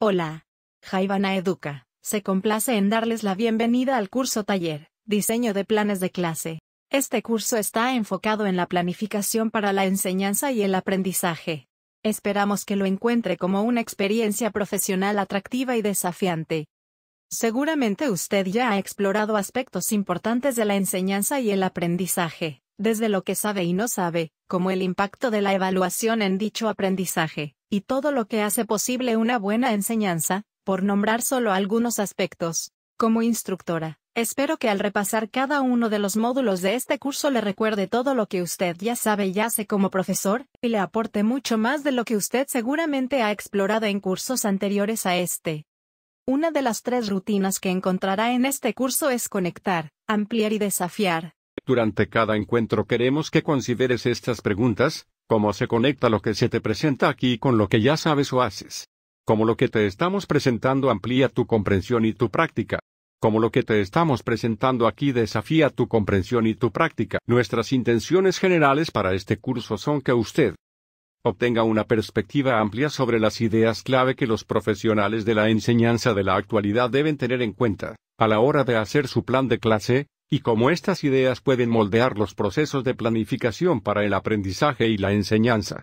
Hola. Jaivana Educa, se complace en darles la bienvenida al curso taller, Diseño de Planes de Clase. Este curso está enfocado en la planificación para la enseñanza y el aprendizaje. Esperamos que lo encuentre como una experiencia profesional atractiva y desafiante. Seguramente usted ya ha explorado aspectos importantes de la enseñanza y el aprendizaje, desde lo que sabe y no sabe, como el impacto de la evaluación en dicho aprendizaje y todo lo que hace posible una buena enseñanza, por nombrar solo algunos aspectos. Como instructora, espero que al repasar cada uno de los módulos de este curso le recuerde todo lo que usted ya sabe y hace como profesor, y le aporte mucho más de lo que usted seguramente ha explorado en cursos anteriores a este. Una de las tres rutinas que encontrará en este curso es conectar, ampliar y desafiar. Durante cada encuentro queremos que consideres estas preguntas, cómo se conecta lo que se te presenta aquí con lo que ya sabes o haces. Cómo lo que te estamos presentando amplía tu comprensión y tu práctica. Como lo que te estamos presentando aquí desafía tu comprensión y tu práctica. Nuestras intenciones generales para este curso son que usted obtenga una perspectiva amplia sobre las ideas clave que los profesionales de la enseñanza de la actualidad deben tener en cuenta, a la hora de hacer su plan de clase, y cómo estas ideas pueden moldear los procesos de planificación para el aprendizaje y la enseñanza.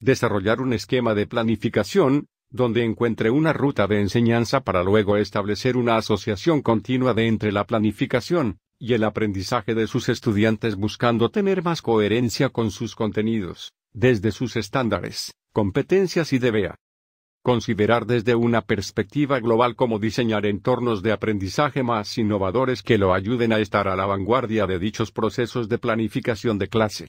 Desarrollar un esquema de planificación, donde encuentre una ruta de enseñanza para luego establecer una asociación continua de entre la planificación y el aprendizaje de sus estudiantes buscando tener más coherencia con sus contenidos, desde sus estándares, competencias y DBA. Considerar desde una perspectiva global cómo diseñar entornos de aprendizaje más innovadores que lo ayuden a estar a la vanguardia de dichos procesos de planificación de clase.